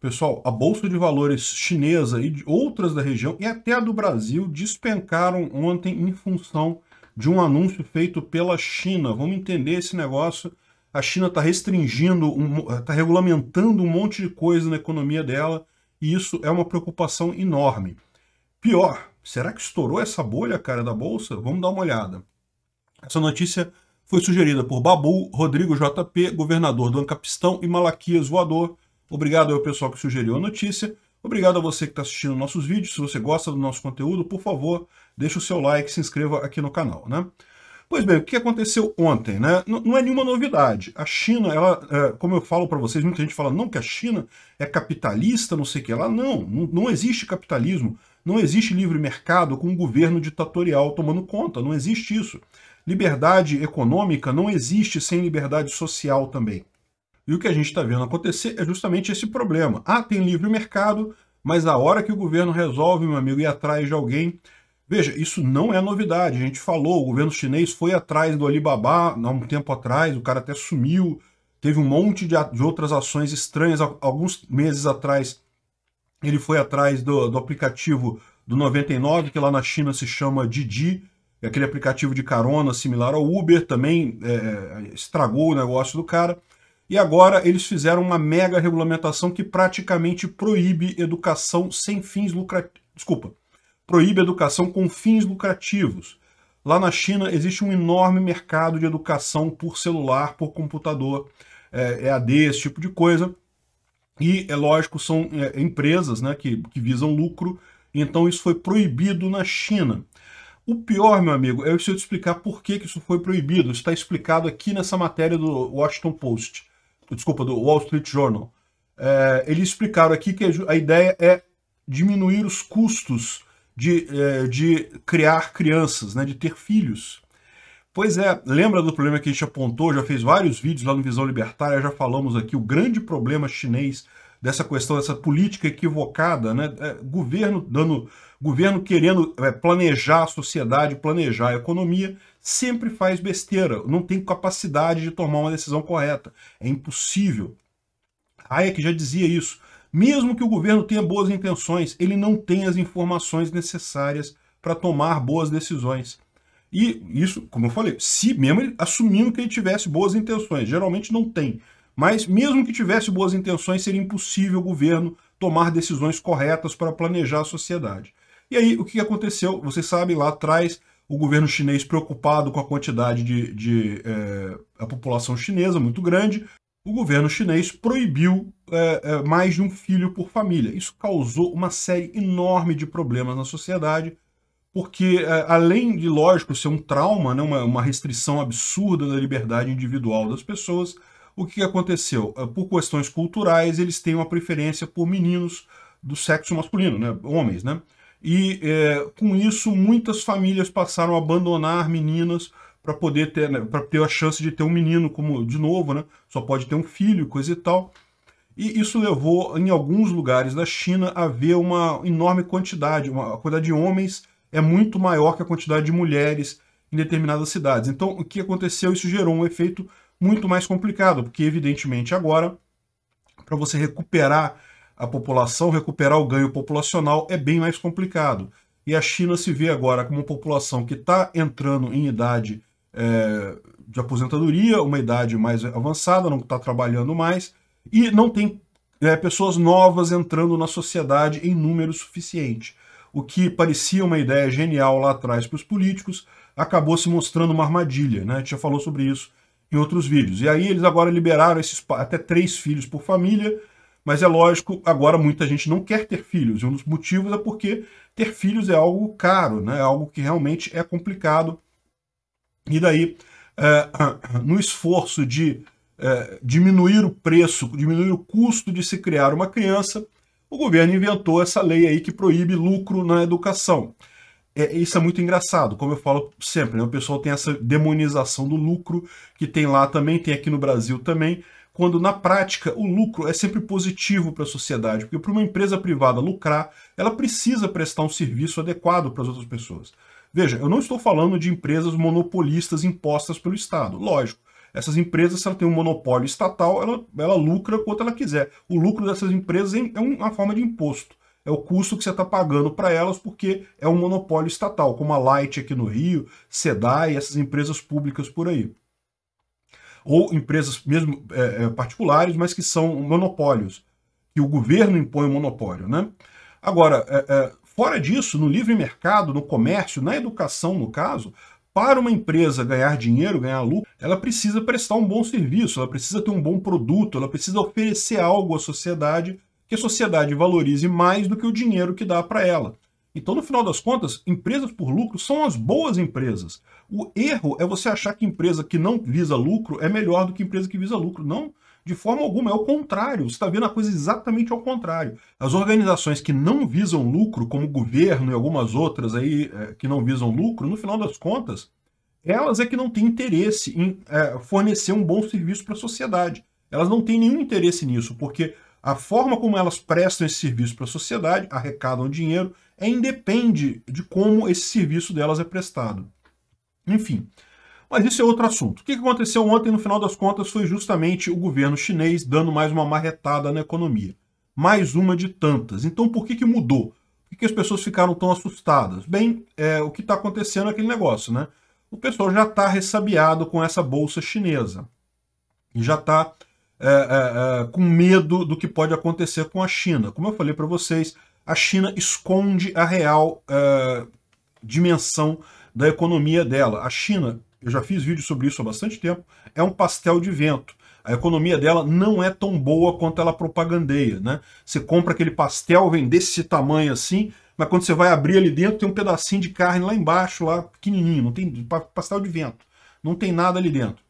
Pessoal, a bolsa de valores chinesa e de outras da região e até a do Brasil despencaram ontem em função de um anúncio feito pela China. Vamos entender esse negócio. A China está restringindo, está um, tá regulamentando um monte de coisa na economia dela e isso é uma preocupação enorme. Pior, será que estourou essa bolha, cara, da bolsa? Vamos dar uma olhada. Essa notícia foi sugerida por Babu, Rodrigo JP, governador do Ancapistão e Malaquias Voador, Obrigado ao pessoal que sugeriu a notícia. Obrigado a você que está assistindo nossos vídeos. Se você gosta do nosso conteúdo, por favor, deixe o seu like, se inscreva aqui no canal, né? Pois bem, o que aconteceu ontem, né? Não, é nenhuma novidade. A China, ela, é, como eu falo para vocês, muita gente fala não que a China é capitalista, não sei o que lá. Não, não, não existe capitalismo, não existe livre mercado com um governo ditatorial tomando conta, não existe isso. Liberdade econômica não existe sem liberdade social também. E o que a gente está vendo acontecer é justamente esse problema. Ah, tem livre mercado, mas a hora que o governo resolve, meu amigo, ir atrás de alguém. Veja, isso não é novidade. A gente falou, o governo chinês foi atrás do Alibaba há um tempo atrás, o cara até sumiu. Teve um monte de, de outras ações estranhas. Alguns meses atrás, ele foi atrás do, do aplicativo do 99, que lá na China se chama Didi, é aquele aplicativo de carona similar ao Uber, também é, é estragou o negócio do cara. E agora eles fizeram uma mega regulamentação que praticamente proíbe educação sem fins lucrativos. Desculpa, proíbe educação com fins lucrativos. Lá na China existe um enorme mercado de educação por celular, por computador, é, EAD, esse tipo de coisa. E, é lógico, são é, empresas né, que, que visam lucro, então isso foi proibido na China. O pior, meu amigo, é eu preciso te explicar por que, que isso foi proibido. está explicado aqui nessa matéria do Washington Post desculpa, do Wall Street Journal. É, eles explicaram aqui que a ideia é diminuir os custos de, é, de criar crianças, né, de ter filhos. Pois é, lembra do problema que a gente apontou? Já fez vários vídeos lá no Visão Libertária, já falamos aqui o grande problema chinês dessa questão, dessa política equivocada, né? É, governo dando, governo querendo é, planejar a sociedade, planejar a economia, sempre faz besteira, não tem capacidade de tomar uma decisão correta, é impossível. Hayek é já dizia isso. Mesmo que o governo tenha boas intenções, ele não tem as informações necessárias para tomar boas decisões. E isso, como eu falei, se mesmo ele, assumindo que ele tivesse boas intenções, geralmente não tem. Mas mesmo que tivesse boas intenções, seria impossível o governo tomar decisões corretas para planejar a sociedade. E aí, o que aconteceu? você sabe lá atrás, o governo chinês preocupado com a quantidade de, de é, a população chinesa muito grande, o governo chinês proibiu é, é, mais de um filho por família. Isso causou uma série enorme de problemas na sociedade, porque é, além de, lógico, ser um trauma, né, uma, uma restrição absurda da liberdade individual das pessoas, o que aconteceu? É, por questões culturais, eles têm uma preferência por meninos do sexo masculino, né, homens, né? E é, com isso, muitas famílias passaram a abandonar meninas para poder ter, né, para ter a chance de ter um menino como de novo, né? Só pode ter um filho, coisa e tal. E isso levou, em alguns lugares da China, a ver uma enorme quantidade, uma quantidade de homens é muito maior que a quantidade de mulheres em determinadas cidades. Então, o que aconteceu? Isso gerou um efeito muito mais complicado, porque, evidentemente, agora, para você recuperar a população, recuperar o ganho populacional é bem mais complicado. E a China se vê agora como uma população que está entrando em idade é, de aposentadoria, uma idade mais avançada, não está trabalhando mais, e não tem é, pessoas novas entrando na sociedade em número suficiente o que parecia uma ideia genial lá atrás para os políticos acabou se mostrando uma armadilha. Né? A gente já falou sobre isso em outros vídeos. E aí eles agora liberaram esses até três filhos por família, mas é lógico, agora muita gente não quer ter filhos. E um dos motivos é porque ter filhos é algo caro, né? é algo que realmente é complicado. E daí, é, no esforço de é, diminuir o preço, diminuir o custo de se criar uma criança, o governo inventou essa lei aí que proíbe lucro na educação. É, isso é muito engraçado, como eu falo sempre, né? o pessoal tem essa demonização do lucro, que tem lá também, tem aqui no Brasil também, quando na prática o lucro é sempre positivo para a sociedade, porque para uma empresa privada lucrar, ela precisa prestar um serviço adequado para as outras pessoas. Veja, eu não estou falando de empresas monopolistas impostas pelo Estado, lógico. Essas empresas, se ela tem um monopólio estatal, ela, ela lucra quanto ela quiser. O lucro dessas empresas é, é uma forma de imposto. É o custo que você está pagando para elas porque é um monopólio estatal, como a Light aqui no Rio, SEDAI, essas empresas públicas por aí. Ou empresas mesmo é, é, particulares, mas que são monopólios, que o governo impõe o monopólio. Né? Agora, é, é, Fora disso, no livre mercado, no comércio, na educação, no caso, para uma empresa ganhar dinheiro, ganhar lucro, ela precisa prestar um bom serviço, ela precisa ter um bom produto, ela precisa oferecer algo à sociedade que a sociedade valorize mais do que o dinheiro que dá para ela. Então, no final das contas, empresas por lucro são as boas empresas. O erro é você achar que empresa que não visa lucro é melhor do que empresa que visa lucro. Não. De forma alguma, é o contrário. Você está vendo a coisa exatamente ao contrário. As organizações que não visam lucro, como o governo e algumas outras aí é, que não visam lucro, no final das contas, elas é que não têm interesse em é, fornecer um bom serviço para a sociedade. Elas não têm nenhum interesse nisso, porque a forma como elas prestam esse serviço para a sociedade, arrecadam dinheiro, é independe de como esse serviço delas é prestado. Enfim, mas isso é outro assunto. O que aconteceu ontem, no final das contas, foi justamente o governo chinês dando mais uma marretada na economia. Mais uma de tantas. Então por que, que mudou? Por que, que as pessoas ficaram tão assustadas? Bem, é, o que está acontecendo é aquele negócio, né? O pessoal já está ressabiado com essa bolsa chinesa. E já está é, é, é, com medo do que pode acontecer com a China. Como eu falei para vocês, a China esconde a real é, dimensão da economia dela. A China eu já fiz vídeo sobre isso há bastante tempo. É um pastel de vento. A economia dela não é tão boa quanto ela propagandeia, né? Você compra aquele pastel, vem desse tamanho assim, mas quando você vai abrir ali dentro, tem um pedacinho de carne lá embaixo, lá pequenininho, não tem pastel de vento. Não tem nada ali dentro.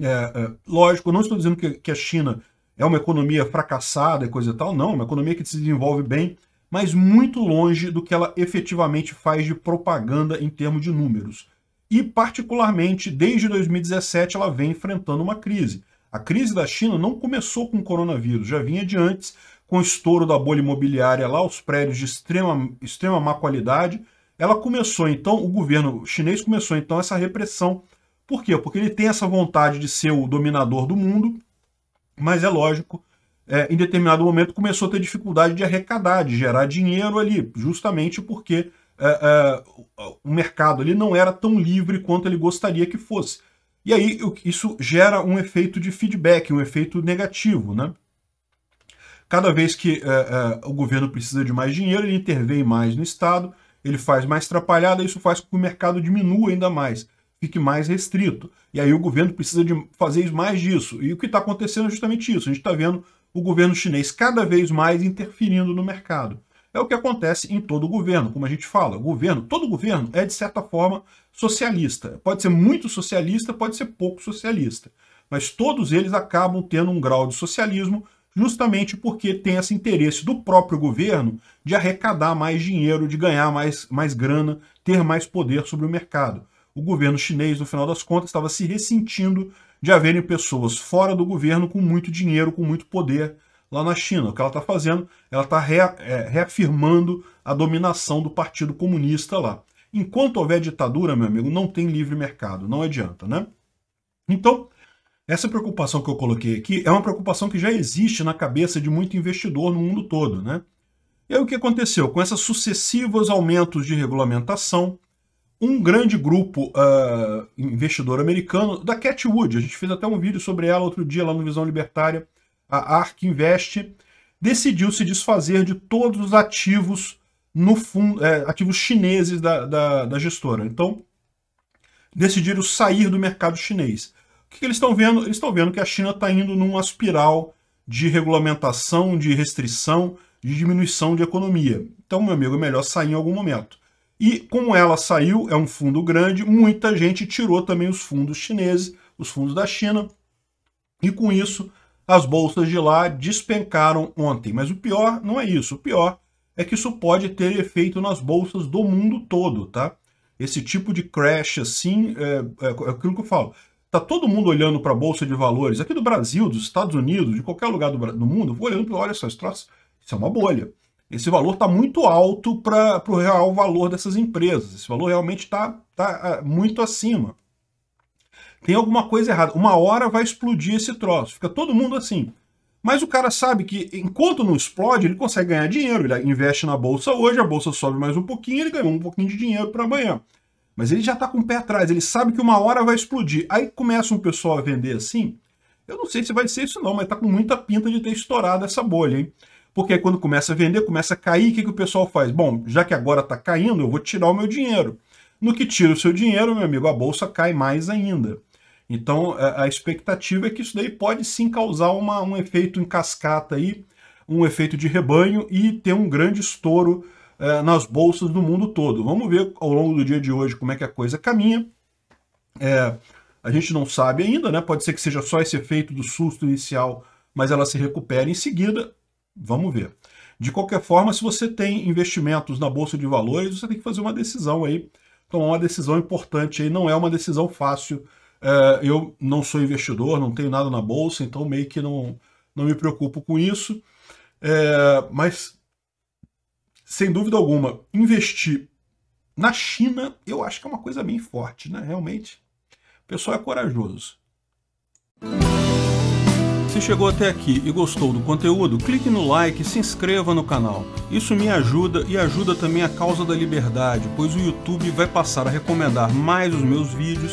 É, é, lógico, eu não estou dizendo que, que a China é uma economia fracassada e coisa e tal, não, é uma economia que se desenvolve bem, mas muito longe do que ela efetivamente faz de propaganda em termos de números e, particularmente, desde 2017 ela vem enfrentando uma crise. A crise da China não começou com o coronavírus, já vinha de antes, com o estouro da bolha imobiliária lá, os prédios de extrema, extrema má qualidade. Ela começou, então, o governo chinês começou, então, essa repressão. Por quê? Porque ele tem essa vontade de ser o dominador do mundo, mas é lógico, é, em determinado momento começou a ter dificuldade de arrecadar, de gerar dinheiro ali, justamente porque é, é, o mercado ali não era tão livre quanto ele gostaria que fosse. E aí isso gera um efeito de feedback, um efeito negativo, né? Cada vez que é, o governo precisa de mais dinheiro, ele intervém mais no Estado, ele faz mais atrapalhada, isso faz com que o mercado diminua ainda mais, fique mais restrito. E aí o governo precisa de fazer mais disso. E o que está acontecendo é justamente isso. A gente está vendo o governo chinês cada vez mais interferindo no mercado. É o que acontece em todo governo, como a gente fala. Governo, todo governo é, de certa forma, socialista. Pode ser muito socialista, pode ser pouco socialista. Mas todos eles acabam tendo um grau de socialismo justamente porque tem esse interesse do próprio governo de arrecadar mais dinheiro, de ganhar mais, mais grana, ter mais poder sobre o mercado. O governo chinês, no final das contas, estava se ressentindo de haverem pessoas fora do governo com muito dinheiro, com muito poder, lá na China. O que ela está fazendo? Ela está rea, é, reafirmando a dominação do Partido Comunista lá. Enquanto houver ditadura, meu amigo, não tem livre mercado, não adianta, né? Então, essa preocupação que eu coloquei aqui é uma preocupação que já existe na cabeça de muito investidor no mundo todo, né? E aí o que aconteceu? Com esses sucessivos aumentos de regulamentação, um grande grupo uh, investidor americano, da Catwood, a gente fez até um vídeo sobre ela outro dia lá no Visão Libertária, a ARK Invest decidiu se desfazer de todos os ativos no fundo, é, ativos chineses da, da, da, gestora. Então, decidiram sair do mercado chinês. O que, que eles estão vendo? Eles estão vendo que a China está indo numa espiral de regulamentação, de restrição, de diminuição de economia. Então, meu amigo, é melhor sair em algum momento. E como ela saiu, é um fundo grande, muita gente tirou também os fundos chineses, os fundos da China, e com isso as bolsas de lá despencaram ontem. Mas o pior não é isso. O pior é que isso pode ter efeito nas bolsas do mundo todo, tá? Esse tipo de crash assim, é, é, é aquilo que eu falo. Tá todo mundo olhando para a bolsa de valores aqui do Brasil, dos Estados Unidos, de qualquer lugar do, do mundo, olhando para olha só, esse troço, isso é uma bolha. Esse valor está muito alto para o real valor dessas empresas. Esse valor realmente está tá, tá é, muito acima. Tem alguma coisa errada. Uma hora vai explodir esse troço. Fica todo mundo assim. Mas o cara sabe que enquanto não explode, ele consegue ganhar dinheiro. Ele investe na bolsa hoje, a bolsa sobe mais um pouquinho, ele ganhou um pouquinho de dinheiro para amanhã. Mas ele já está com o pé atrás, ele sabe que uma hora vai explodir. Aí começa um pessoal a vender assim. Eu não sei se vai ser isso não, mas está com muita pinta de ter estourado essa bolha, hein? Porque aí quando começa a vender, começa a cair, o que, que o pessoal faz? Bom, já que agora está caindo, eu vou tirar o meu dinheiro. No que tira o seu dinheiro, meu amigo, a bolsa cai mais ainda. Então, a expectativa é que isso daí pode sim causar uma, um efeito em cascata aí, um efeito de rebanho e ter um grande estouro eh, nas bolsas do mundo todo. Vamos ver ao longo do dia de hoje como é que a coisa caminha. É, a gente não sabe ainda, né? Pode ser que seja só esse efeito do susto inicial, mas ela se recupera em seguida. Vamos ver. De qualquer forma, se você tem investimentos na bolsa de valores, você tem que fazer uma decisão aí, tomar uma decisão importante aí. Não é uma decisão fácil é, eu não sou investidor, não tenho nada na bolsa, então meio que não, não me preocupo com isso. É, mas, sem dúvida alguma, investir na China, eu acho que é uma coisa bem forte, né? Realmente, o pessoal é corajoso. Se chegou até aqui e gostou do conteúdo, clique no like e se inscreva no canal. Isso me ajuda e ajuda também a causa da liberdade, pois o YouTube vai passar a recomendar mais os meus vídeos